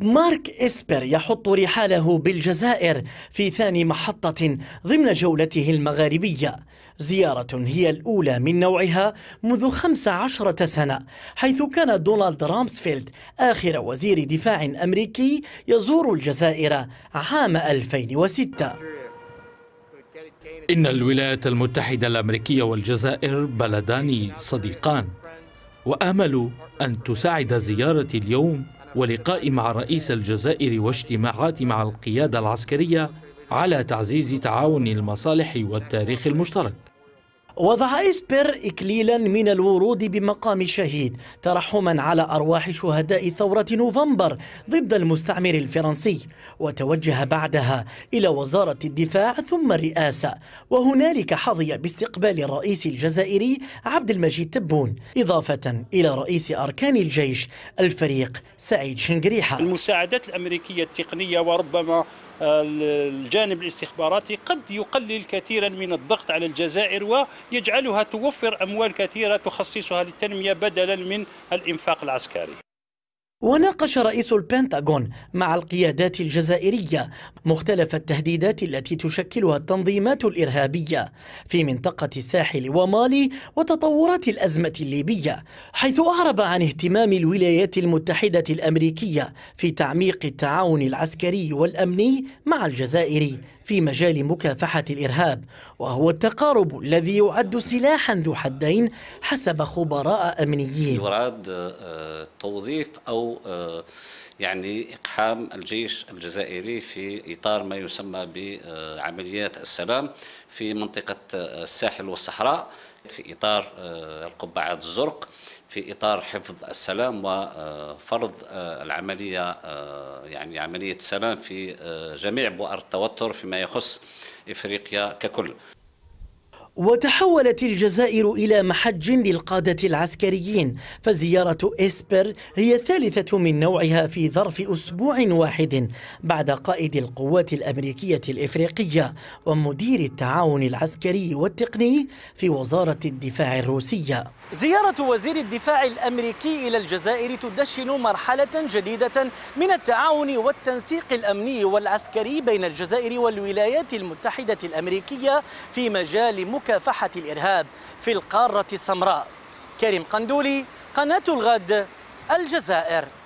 مارك إسبر يحط رحاله بالجزائر في ثاني محطة ضمن جولته المغاربية زيارة هي الأولى من نوعها منذ 15 سنة حيث كان دونالد رامسفيلد آخر وزير دفاع أمريكي يزور الجزائر عام 2006 إن الولايات المتحدة الأمريكية والجزائر بلدان صديقان وآمل أن تساعد زيارتي اليوم ولقاء مع رئيس الجزائر واجتماعات مع القيادة العسكرية على تعزيز تعاون المصالح والتاريخ المشترك وضع إسبر إكليلا من الورود بمقام الشهيد ترحما على أرواح شهداء ثورة نوفمبر ضد المستعمر الفرنسي وتوجه بعدها إلى وزارة الدفاع ثم الرئاسة وهنالك حظي باستقبال الرئيس الجزائري عبد المجيد تبون إضافة إلى رئيس أركان الجيش الفريق سعيد شنقريحة المساعدات الأمريكية التقنية وربما الجانب الاستخباراتي قد يقلل كثيرا من الضغط على الجزائر ويجعلها توفر أموال كثيرة تخصصها للتنمية بدلا من الإنفاق العسكري وناقش رئيس البنتاغون مع القيادات الجزائرية مختلف التهديدات التي تشكلها التنظيمات الإرهابية في منطقة الساحل ومالي وتطورات الأزمة الليبية حيث أعرب عن اهتمام الولايات المتحدة الأمريكية في تعميق التعاون العسكري والأمني مع الجزائر في مجال مكافحة الإرهاب وهو التقارب الذي يعد سلاحا ذو حدين حسب خبراء أمنيين يراد آه، توظيف أو آه، يعني إقحام الجيش الجزائري في إطار ما يسمى بعمليات السلام في منطقة آه، الساحل والصحراء في إطار القبعات آه، الزرق في إطار حفظ السلام وفرض آه، آه، العملية يعني عملية السلام في جميع بؤر التوتر فيما يخص إفريقيا ككل وتحولت الجزائر إلى محج للقادة العسكريين فزيارة إسبر هي الثالثة من نوعها في ظرف أسبوع واحد بعد قائد القوات الأمريكية الإفريقية ومدير التعاون العسكري والتقني في وزارة الدفاع الروسية زيارة وزير الدفاع الأمريكي إلى الجزائر تدشن مرحلة جديدة من التعاون والتنسيق الأمني والعسكري بين الجزائر والولايات المتحدة الأمريكية في مجال مك مكافحة الإرهاب في القارة السمراء كريم قندولي قناة الغد الجزائر